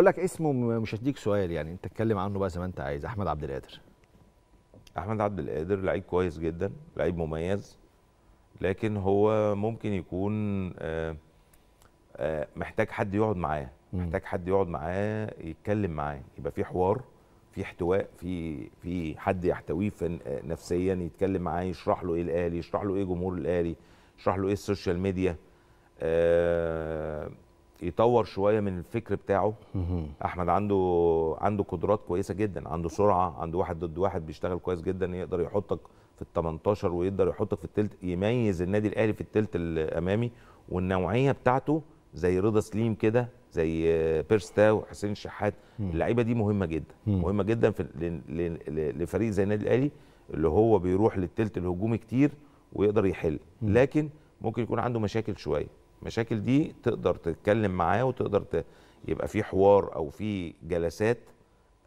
اقول لك اسمه مش هديك سؤال يعني انت اتكلم عنه بقى زي ما انت عايز احمد عبد القادر احمد عبد القادر لعيب كويس جدا لعيب مميز لكن هو ممكن يكون آه، آه، محتاج حد يقعد معاه محتاج حد يقعد معاه يتكلم معاه يبقى في حوار في احتواء في في حد يحتويه نفسيا يتكلم معاه يشرح له ايه الاهلي يشرح له ايه جمهور الاهلي يشرح له ايه السوشيال ميديا آه، يطور شويه من الفكر بتاعه احمد عنده عنده قدرات كويسه جدا عنده سرعه عنده واحد ضد واحد بيشتغل كويس جدا يقدر يحطك في ال 18 ويقدر يحطك في التلت يميز النادي الاهلي في التلت الامامي والنوعيه بتاعته زي رضا سليم كده زي بيرستا حسين الشحات اللعيبه دي مهمه جدا مهمه جدا في لفريق زي النادي الاهلي اللي هو بيروح للتلت الهجومي كتير ويقدر يحل لكن ممكن يكون عنده مشاكل شويه المشاكل دي تقدر تتكلم معاه وتقدر ت... يبقى في حوار او في جلسات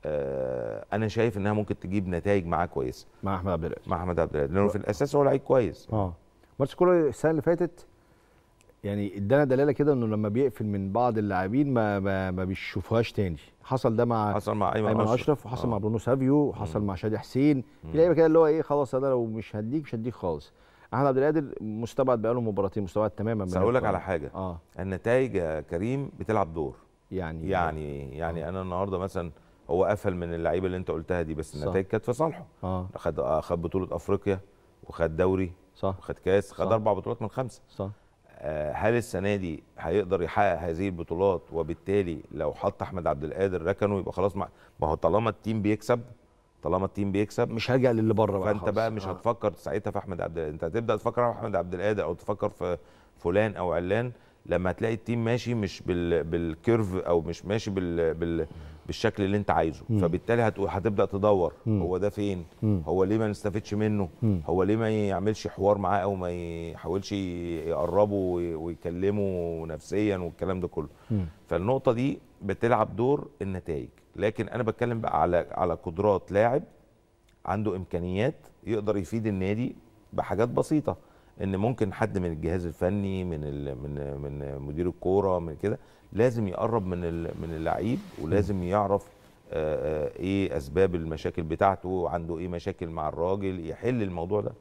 آه، انا شايف انها ممكن تجيب نتائج معاه كويسه مع احمد عبد مع احمد عبد القادر لانه في الاساس هو لعيب كويس اه ماتش كوره السنه اللي فاتت يعني ادانا دلاله كده انه لما بيقفل من بعض اللاعبين ما ما, ما بيشوفوهاش تاني حصل ده مع حصل مع ايمن, أيمن اشرف وحصل آه. مع برونو سافيو وحصل مع شادي حسين في لعيبه كده اللي هو ايه خلاص انا لو مش هديك مش هديك خالص احمد عبد القادر مستبعد بقاله مباراتين مستبعد تماما بس هقول لك على حاجه اه النتائج يا كريم بتلعب دور يعني يعني آه. يعني آه. انا النهارده مثلا هو قفل من اللعيبه اللي انت قلتها دي بس النتائج كانت في صالحه اه خد خد بطوله افريقيا وخد دوري صح وخد كاس خد اربع بطولات من خمسه صح آه هل السنه دي هيقدر يحقق هذه البطولات وبالتالي لو حط احمد عبد القادر ركنه يبقى خلاص ما هو طالما التيم بيكسب طالما التيم بيكسب مش هلجا للي بره بقى فانت بقى مش آه. هتفكر ساعتها في احمد عبد انت هتبدا تفكر في احمد عبد القادر او تفكر في فلان او علان لما هتلاقي التيم ماشي مش بال... بالكيرف او مش ماشي بال... بال... بالشكل اللي انت عايزه مم. فبالتالي هت... هتبدا تدور مم. هو ده فين مم. هو ليه ما نستفدش منه مم. هو ليه ما يعملش حوار معاه او ما يحاولش يقربه ويكلمه نفسيا والكلام ده كله مم. فالنقطه دي بتلعب دور النتائج لكن انا بتكلم بقى على على قدرات لاعب عنده امكانيات يقدر يفيد النادي بحاجات بسيطه ان ممكن حد من الجهاز الفني من ال من من مدير الكوره من كده لازم يقرب من من اللعيب ولازم يعرف آه، آه، ايه اسباب المشاكل بتاعته عنده ايه مشاكل مع الراجل يحل الموضوع ده